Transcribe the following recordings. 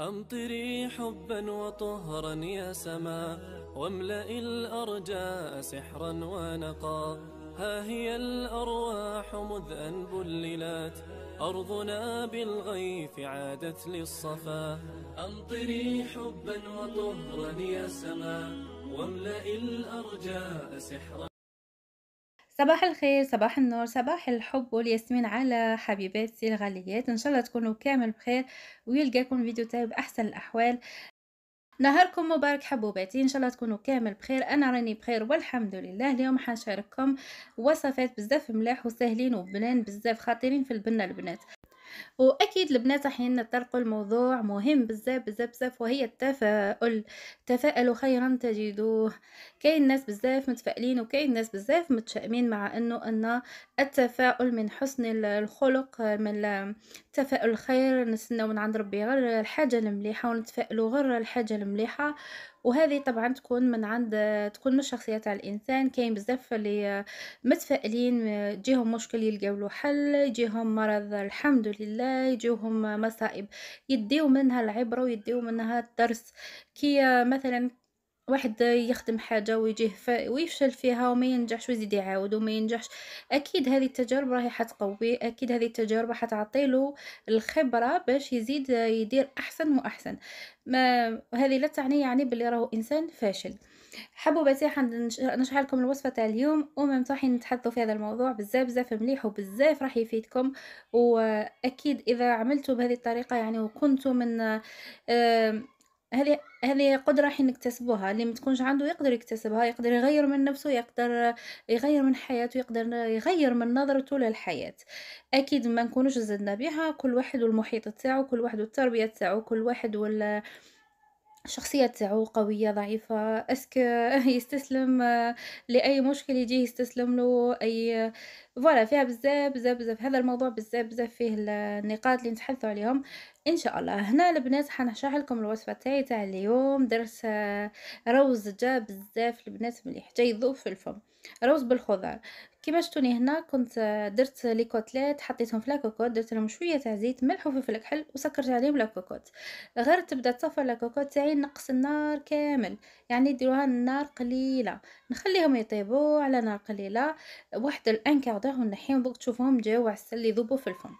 أمطري حبا وطهرا يا سما واملئي الأرجاء سحرا ونقا ها هي الأرواح مذ أن بللات أرضنا بالغيث عادت للصفا أمطري حبا وطهرا يا سما واملئي الأرجاء سحرا صباح الخير صباح النور صباح الحب والياسمين على حبيباتي الغاليات ان شاء الله تكونوا كامل بخير ويلقاكم فيديو تاعي باحسن الاحوال نهاركم مبارك حبوباتي ان شاء الله تكونوا كامل بخير انا راني بخير والحمد لله اليوم حنشارككم وصفات بزاف ملاح وسهلين وبنان بزاف خطيرين في البنه البنات واكيد البنات احيانا نطرقوا الموضوع مهم بزاف بزاف بزاف وهي التفاؤل تفائلوا خيرا تجدوه كاين ناس بزاف متفائلين وكاين ناس بزاف متشائمين مع انه ان التفاؤل من حسن الخلق من التفاؤل الخير نستناو من عند ربي غير الحاجه المليحه ونتفائلوا غير الحاجه المليحه وهذه طبعا تكون من عند تكون من الشخصية تاع الانسان كاين بزاف اللي آه، متفائلين آه، يجيهم مشكل يلقاو له حل يجيهم مرض الحمد لله يجيهم مصائب يديو منها العبرة ويديو منها الدرس كي آه، مثلا واحد يخدم حاجه ويجيه ف... ويفشل فيها وما ينجحش ويزيد يعاود وما ينجحش اكيد هذه التجارب راهي حتقوي اكيد هذه التجارب حتعطيله الخبره باش يزيد يدير احسن واحسن ما هذه لا تعني يعني بلي راهو انسان فاشل حبوباتي نشرح لكم الوصفه تاع اليوم ومن صح نتحدثوا في هذا الموضوع بزاف بزاف مليح وبزاف راح يفيدكم واكيد اذا عملتوا بهذه الطريقه يعني وكنتوا من آه هذه هذه قدرة حين نكتسبوها اللي ما تكونش عنده يقدر يكتسبها يقدر يغير من نفسه يقدر يغير من حياته يقدر يغير من نظرته للحياة أكيد ما نكونوش زدنا بها كل واحد والمحيط تاعو كل واحد والتربية تاعو كل واحد وال الشخصية تاعو قوية ضعيفة اسك يستسلم لأي مشكل يجي يستسلم له أي فوالا فيها بزاف بزاف بزاف هذا الموضوع بزاف بزاف فيه النقاط اللي نتحدثو عليهم ان شاء الله هنا البنات حنشرح لكم الوصفه تاعي تاع اليوم درت آه، روز جا بزاف البنات مليح جاي يذوب في الفم روز بالخضر كما شفتوني هنا كنت آه، درت لي كوتليت حطيتهم في كوكوت درت لهم شويه تاع زيت ملح وفلفل كحل وسكرت عليهم لا كوكوت غير تبدا تصفر كوكوت تاعي نقص النار كامل يعني ديروها النار قليله نخليهم يطيبوا على نار قليله واحد الانكاردور ونحيهم دوك تشوفوهم جاو عسل يذوبوا في الفم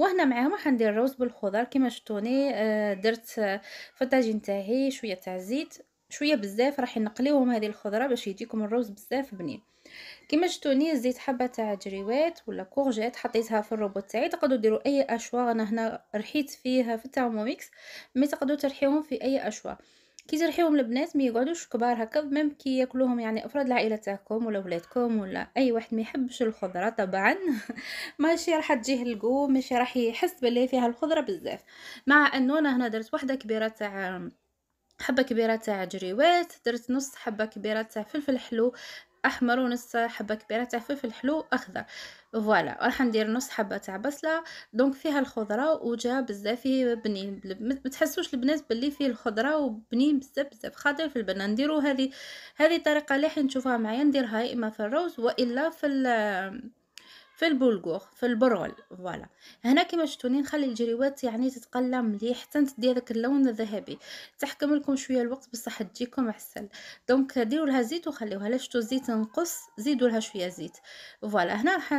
وهنا معاهم ندير الرز بالخضر كما شفتوني آه، درت في الطاجين تاعي شويه تاع الزيت شويه بزاف راح نقليوهم هذه الخضره باش يجيكم الرز بزاف بنين كما شفتوني زيت حبه تاع جريوات ولا كورجيت حطيتها في الروبوت تاعي تقدروا ديروا اي اشواغ انا هنا رحيت فيها في الترموميكس مي تقدروا ترحيوهم في اي اشواغ كي ترحيوهم البنات ما يقعدوش كبار هكا ميم كي ياكلوهم يعني افراد العائله تاعكم ولا ولادكم ولا اي واحد ما يحبش الخضره طبعا ماشي راح تجيه القو ماشي راح يحس بلي فيها الخضره بزاف مع انه انا هنا درت وحده كبيره تاع حبه كبيره تاع جريوات درت نص حبه كبيره تاع فلفل حلو احمر ونص حبه كبيره تاع فلفل حلو اخضر فوالا راح ندير نص حبه تاع بصله دونك فيها الخضره وجا بزاف بنين ما تحسوش البنات باللي فيه الخضره وبنين بزاف بزاف خاطر في البنه نديرو هذه هذه الطريقه اللي حين تشوفوها معايا نديرها يا اما في الروز والا في في البولغوغ في البرول فوالا هنا كما شفتوني نخلي الجريوات يعني تتقلى مليح حتى تدي داك اللون الذهبي تحكم لكم شويه الوقت بصح تجيكم عسل دونك ديروا لها زيت وخليوها لا شفتوا الزيت نقص زيدوا لها شويه زيت فوالا هنا راح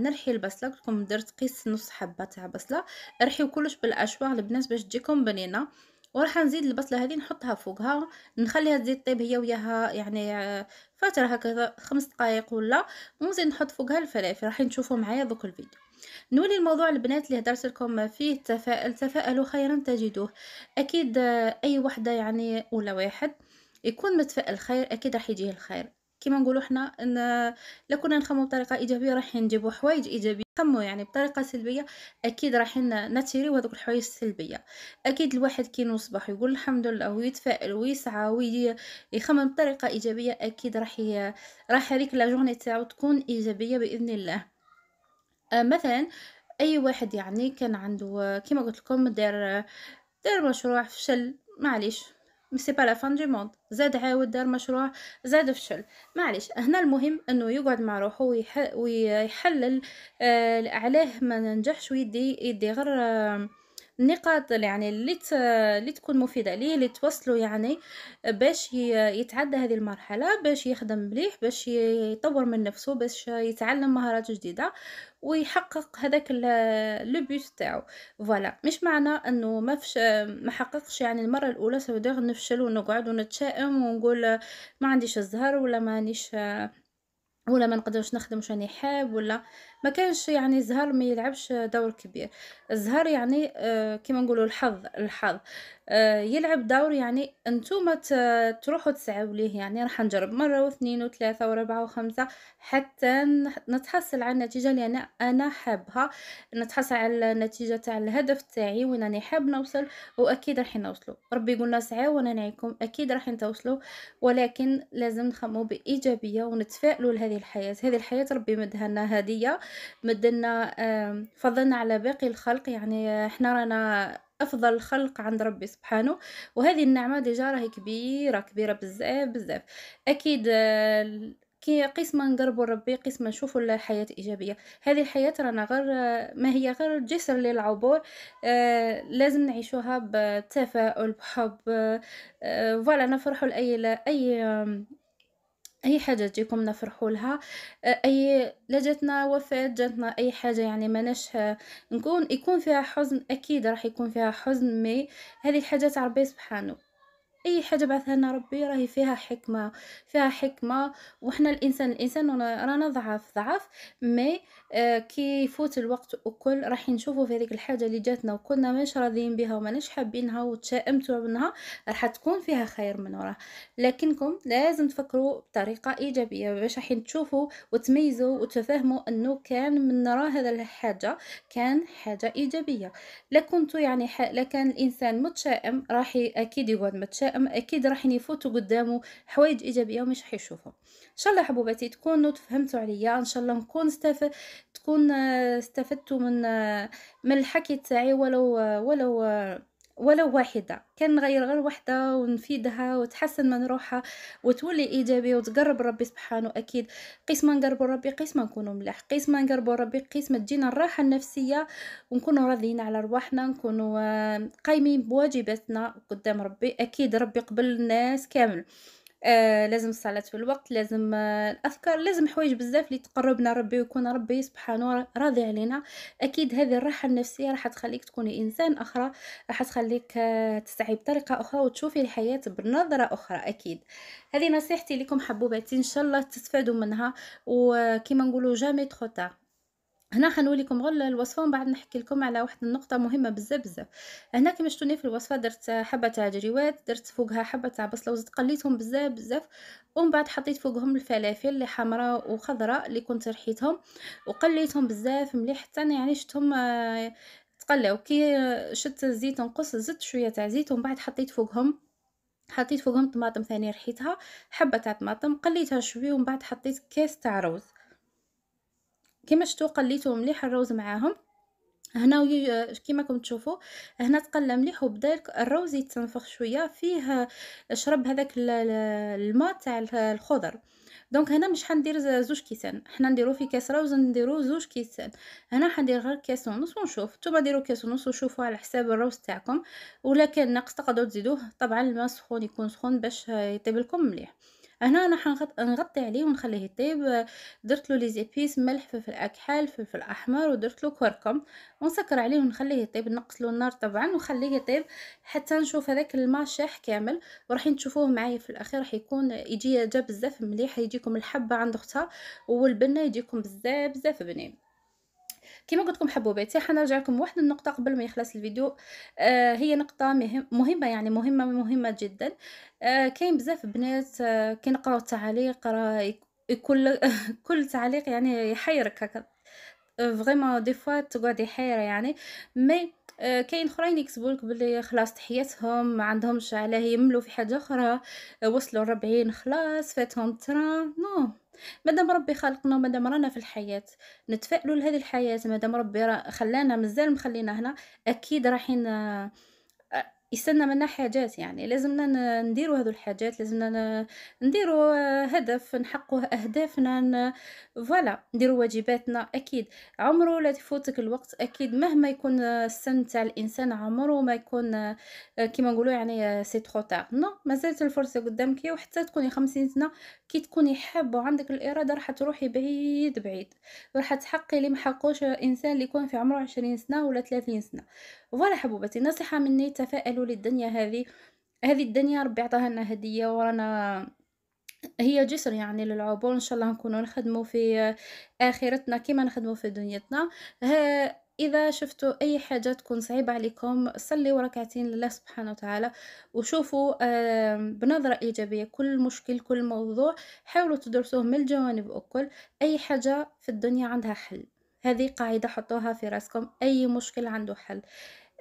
نرحي البصله قلت لكم درت قيس نص حبه تاع بصله رحيو كلش بالاشواغ البنات باش تجيكم بنينه وراح نزيد البصله هذه نحطها فوقها نخليها تزيد طيب هي وياها يعني آه، فتره هكذا خمس دقائق ولا ونزيد نحط فوقها الفلافل راح تشوفوا معايا دوك الفيديو نولي الموضوع البنات اللي هدرت لكم فيه تفائل تفائلوا خيرا تجدوه اكيد آه، اي وحده يعني ولا واحد يكون متفائل خير اكيد راح يجيه الخير كيما نقولوا حنا ان لا كنا نخمو بطريقه ايجابيه راح نجيبوا حوايج ايجابيه نخمو يعني بطريقه سلبيه اكيد راح نتيريو هذوك الحوايج السلبيه اكيد الواحد كي الصباح يقول الحمد لله ويتفائل ويسعى ويخمم بطريقه ايجابيه اكيد راح ي... راح هذيك لا جورني تاعو تكون ايجابيه باذن الله آه مثلا اي واحد يعني كان عنده كيما قلت لكم دار دار مشروع فشل معليش سي با لا فان دو موند زاد عاود دار مشروع زاد فشل معليش هنا المهم انه يقعد مع روحه ويحلل آه علاه ما ننجحش ويدي يدي غير آه النقاط يعني اللي اللي تكون مفيده ليه اللي توصلوا يعني باش يتعدى هذه المرحله باش يخدم مليح باش يطور من نفسه باش يتعلم مهارات جديده ويحقق هذاك لو بوت تاعو فوالا مش معنى انه ما فش ما حققش يعني المره الاولى دوغ نفشل ونقعد ونتشائم ونقول ما عنديش الزهر ولا مانيش ولا ما نقدرش نخدم واش راني حاب ولا ما كانش يعني الزهر ما يلعبش دور كبير الزهر يعني آه، كما نقولوا الحظ الحظ آه، يلعب دور يعني انتم تروحوا تسعوا ليه يعني راح نجرب مره واثنين وثلاثه وربعه وخمسه حتى نتحصل على النتيجه اللي انا انا حابها نتحصل على النتيجه تاع الهدف تاعي وين راني حاب نوصل واكيد راح نوصلوا ربي يقولنا سعوا وانا نعيكم اكيد راح نتوصلوا ولكن لازم نخمو بايجابيه ونتفائلوا لهذه الحياه هذه الحياه ربي مدها لنا هديه مدنا فضلنا على باقي الخلق يعني احنا رانا افضل خلق عند ربي سبحانه وهذه النعمه ديجا راهي كبيره كبيره بزاف بزاف اكيد آه، كي قسما نقربوا ربي قسما نشوفوا الحياه ايجابيه هذه الحياه رانا غير آه، ما هي غير جسر للعبور آه لازم نعيشوها بتفاؤل بحب آه, آه، فوالا نفرحوا لاي اي اي حاجه تجيكم نفرحوا لها آه، اي لا جاتنا وفاه جاتنا اي حاجه يعني ماناش آه، نكون يكون فيها حزن اكيد راح يكون فيها حزن مي هذه الحاجات تاع ربي سبحانه اي حاجه بعثها لنا ربي راهي فيها حكمه فيها حكمه وحنا الانسان الانسان رانا ضعاف ضعاف مي آه، كي يفوت الوقت وكل راح نشوفوا في هذيك الحاجه اللي جاتنا وكنا ماناش راضيين بها وماناش حابينها وتشائمتوا منها راح تكون فيها خير من وراه لكنكم لازم تفكروا بطريقه ايجابيه باش راح تشوفوا وتميزوا وتفهموا انه كان من راه هذا الحاجه كان حاجه ايجابيه لكنتو يعني لكان الانسان متشائم راح اكيد يقعد متشائم اكيد راح يفوتوا قدامه حوايج ايجابيه ومش يشوفهم ان شاء الله حبوباتي تكونوا تفهمتوا عليا ان شاء الله نكون استف... تكون استفدتوا من من الحكي تاعي ولو ولو ولو واحده كان نغير غير واحده ونفيدها وتحسن من روحها وتولي ايجابيه وتقرب ربي سبحانه اكيد قيس ما نقربوا ربي قيس ما نكونوا ملاح قيس ما نقربوا ربي قيس ما تجينا الراحه النفسيه ونكونوا راضيين على رواحنا نكونوا آه، قايمين بواجباتنا قدام ربي اكيد ربي قبل الناس كامل آه، لازم الصلاة في الوقت لازم آه الأذكار لازم حوايج بزاف اللي تقربنا ربي ويكون ربي سبحانه راضي علينا أكيد هذه الراحة النفسية راح تخليك تكوني إنسان أخرى راح تخليك آه، تستعي تسعي بطريقة أخرى وتشوفي الحياة بنظرة أخرى أكيد هذه نصيحتي لكم حبوباتي إن شاء الله تستفادوا منها وكما آه، نقولوا جامي تخطر هنا حنوليكم غير غل الوصفه ومن بعد نحكي لكم على واحد النقطه مهمه بزاف بزاف هنا كما شفتوني في الوصفه درت حبه تاع جريوات درت فوقها حبه تاع بصله وزدت قليتهم بزاف بزاف ومن بعد حطيت فوقهم الفلافل اللي حمراء وخضراء اللي كنت رحيتهم وقليتهم بزاف مليح حتى يعني شفتهم آه، تقلاو كي شت الزيت نقص زدت شويه تاع زيت ومن بعد حطيت فوقهم حطيت فوقهم طماطم ثاني رحيتها حبه تاع طماطم قليتها شويه ومن بعد حطيت كاس تاع روز كما شفتوا قليتو مليح الروز معاهم هنا كيما راكم تشوفوا هنا تقلى مليح وبدا الروز يتنفخ شويه فيه شرب هذاك الماء تاع الخضر دونك هنا مش حندير زوج كيسان حنا نديرو في كاس روز نديرو زوج كيسان هنا حندير غير كاس ونص ونشوف نتوما ديروا كاس ونص وشوفوا على حساب الروز تاعكم ولا كان ناقص تقدروا تزيدوه طبعا الماء سخون يكون سخون باش يطيب لكم مليح هنا انا نغطي عليه ونخليه يطيب درت له لي زيبيس ملح فلفل اكحل فلفل احمر ودرت له كركم ونسكر عليه ونخليه يطيب نقص له النار طبعا ونخليه يطيب حتى نشوف هذاك الماء شاح كامل وراحين تشوفوه معايا في الاخير راح يكون يجي جا بزاف مليح يجيكم الحبه عند اختها والبنه يجيكم بزاف بزاف بنين كما قلت لكم حبوباتي حنرجع لكم واحد النقطه قبل ما يخلص الفيديو آه هي نقطه مهم مهمه يعني مهمه مهمه جدا آه كاين بزاف بنات آه كينقراو التعاليق راه كل كل تعليق يعني يحيرك هكا فريمون دي فوا تقعد يحير يعني مي آه، كاين اخرين يكتبوا لك بلي خلاص حياتهم ما عندهمش علاه يملوا في حاجه اخرى آه، وصلوا ربعين خلاص فاتهم تران نو no. مادام ربي خلقنا ومادام رانا في الحياه نتفائلوا لهذه الحياه مادام ربي خلانا مازال مخلينا هنا اكيد رايحين يستنى منا حاجات يعني لازمنا نديروا هذو الحاجات لازمنا نديروا آه، هدف نحقو اهدافنا فوالا نديروا واجباتنا اكيد عمره لا تفوتك الوقت اكيد مهما يكون آه، السن تاع الانسان عمره ما يكون آه، كيما نقولوا يعني سي ترو تار نو مازالت الفرصه قدامك وحتى تكوني خمسين سنه كي تكوني حابه وعندك الاراده راح تروحي بعيد بعيد راح تحقي اللي محقوش انسان اللي يكون في عمره عشرين سنه ولا ثلاثين سنه فوالا حبوبتي نصيحه مني تفائلوا قالوا للدنيا الدنيا هذه هذه الدنيا ربي عطاها لنا هديه ورانا هي جسر يعني للعبور ان شاء الله نكونوا نخدموا في اخرتنا كما نخدموا في دنيتنا اذا شفتوا اي حاجه تكون صعيبه عليكم صلوا ركعتين لله سبحانه وتعالى وشوفوا بنظره ايجابيه كل مشكل كل موضوع حاولوا تدرسوه من الجوانب الكل اي حاجه في الدنيا عندها حل هذه قاعده حطوها في راسكم اي مشكل عنده حل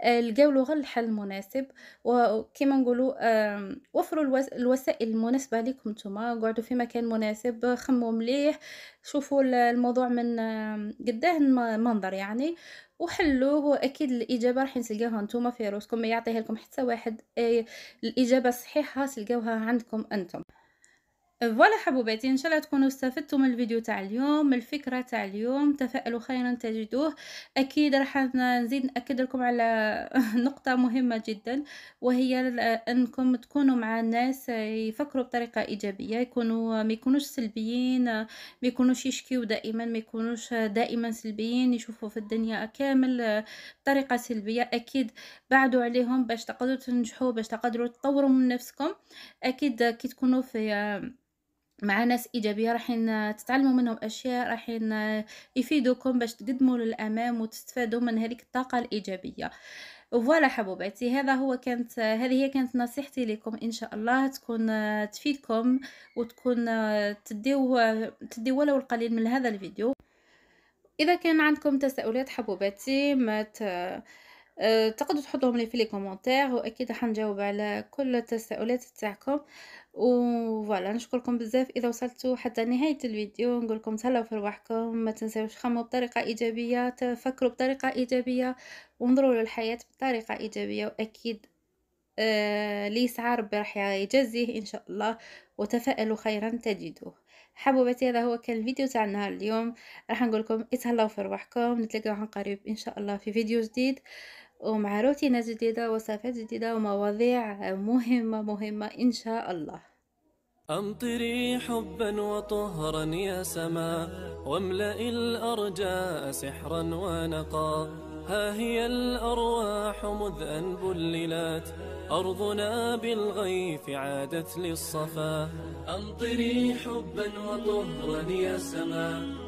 آه، لقاو لغه الحل المناسب وكما نقولوا وفروا الوسائل المناسبه لكم نتوما قعدوا في مكان مناسب خموا مليح شوفوا الموضوع من قداه المنظر يعني وحلوه واكيد الاجابه راح تلقاوها نتوما في روسكم ما يعطيها لكم حتى واحد آه، الاجابه الصحيحه تلقاوها عندكم انتم فوالا حبوباتي ان شاء الله تكونوا استفدتوا من الفيديو تاع اليوم من الفكره تاع اليوم تفائلوا خيرا تجدوه اكيد راح نزيد ناكد لكم على نقطه مهمه جدا وهي انكم تكونوا مع الناس يفكروا بطريقه ايجابيه يكونوا ما يكونوش سلبيين ما يكونوش يشكيوا دائما ما يكونوش دائما سلبيين يشوفوا في الدنيا كامل بطريقه سلبيه اكيد بعدوا عليهم باش تقدروا تنجحوا باش تقدروا تطوروا من نفسكم اكيد كي تكونوا في مع ناس ايجابيه راحين تتعلموا منهم اشياء راحين يفيدوكم باش تقدموا للامام وتستفادوا من هذيك الطاقه الايجابيه فوالا حبوباتي هذا هو كانت هذه هي كانت نصيحتي لكم ان شاء الله تكون تفيدكم وتكون تديو تديو ولو القليل من هذا الفيديو اذا كان عندكم تساؤلات حبوباتي ما ت... أه، تقدروا تحطوهم لي في لي كومونتير واكيد نجاوب على كل التساؤلات تاعكم وفوالا نشكركم بزاف اذا وصلتوا حتى نهايه الفيديو نقول لكم تهلاو في رواحكم ما تنساوش خموا بطريقه ايجابيه تفكروا بطريقه ايجابيه وانظروا للحياه بطريقه ايجابيه واكيد آه لي يسعى ربي راح يجزيه ان شاء الله وتفائلوا خيرا تجدوه حبوبتي هذا هو كان الفيديو تاع النهار اليوم راح نقول لكم في رواحكم نتلاقاو عن قريب ان شاء الله في فيديو جديد ومع روتينات جديدة وصفات جديدة ومواضيع مهمة مهمة إن شاء الله أمطري حبا وطهرا يا سما واملئي الأرجاء سحرا ونقا ها هي الأرواح مذ أن بللات أرضنا بالغيث عادت للصفا أمطري حبا وطهرا يا سما